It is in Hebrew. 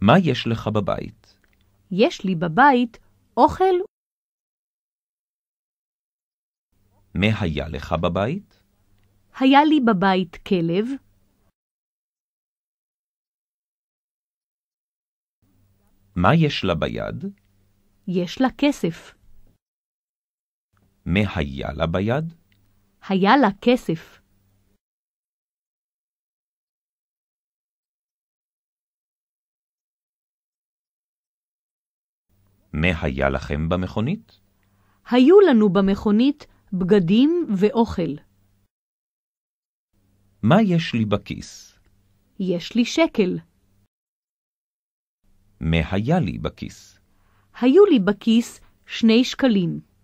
מה יש לך בבית? יש לי בבית אוכל. מה היה לך בבית? היה לי בבית כלב. מה יש לה ביד? יש לה כסף. מה היה לה ביד? היה לה כסף. מה היה לכם במכונית? היו לנו במכונית בגדים ואוכל. מה יש לי בכיס? יש לי שקל. מה היה לי בכיס? היו לי בכיס שני שקלים.